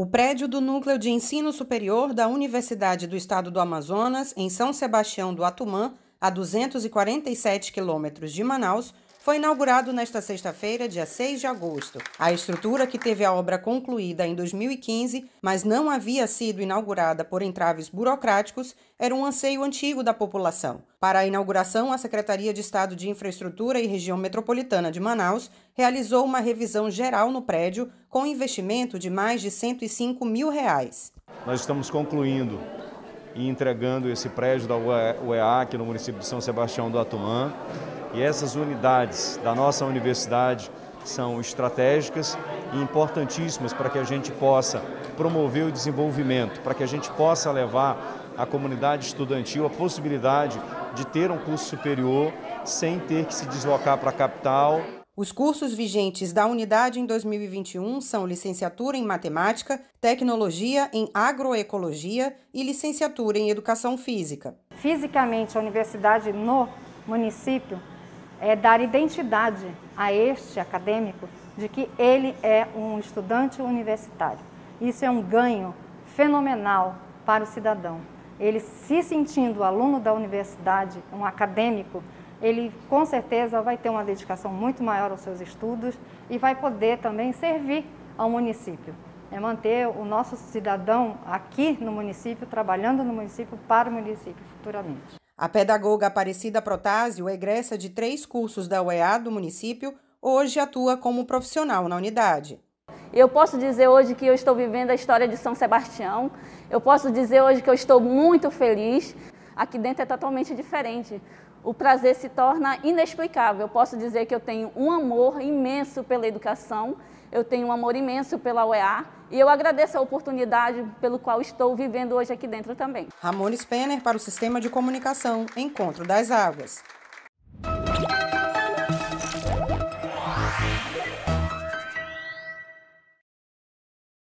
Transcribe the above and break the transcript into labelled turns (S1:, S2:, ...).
S1: O prédio do Núcleo de Ensino Superior da Universidade do Estado do Amazonas, em São Sebastião do Atumã, a 247 quilômetros de Manaus, foi inaugurado nesta sexta-feira, dia 6 de agosto. A estrutura que teve a obra concluída em 2015, mas não havia sido inaugurada por entraves burocráticos, era um anseio antigo da população. Para a inauguração, a Secretaria de Estado de Infraestrutura e Região Metropolitana de Manaus realizou uma revisão geral no prédio com investimento de mais de 105 mil reais.
S2: Nós estamos concluindo e entregando esse prédio da UEA aqui no município de São Sebastião do Atumã. E essas unidades da nossa universidade são estratégicas e importantíssimas para que a gente possa promover o desenvolvimento, para que a gente possa levar à comunidade estudantil a possibilidade de ter um curso superior sem ter que se deslocar para a capital.
S1: Os cursos vigentes da unidade em 2021 são licenciatura em matemática, tecnologia em agroecologia e licenciatura em educação física. Fisicamente, a universidade no município é dar
S3: identidade a este acadêmico de que ele é um estudante universitário. Isso é um ganho fenomenal para o cidadão. Ele se sentindo aluno da universidade, um acadêmico, ele com certeza vai ter uma dedicação muito maior aos seus estudos e vai poder também servir ao município. É manter o nosso cidadão aqui no município, trabalhando no município, para o município
S1: futuramente. A pedagoga Aparecida Protásio, egressa de três cursos da UEA
S4: do município, hoje atua como profissional na unidade. Eu posso dizer hoje que eu estou vivendo a história de São Sebastião. Eu posso dizer hoje que eu estou muito feliz. Aqui dentro é totalmente diferente o prazer se torna inexplicável. Eu posso dizer que eu tenho um amor imenso pela educação, eu tenho um amor imenso pela UEA e eu agradeço a oportunidade pelo qual estou vivendo hoje aqui dentro também.
S1: Ramon Spenner para o Sistema de Comunicação, Encontro das Águas.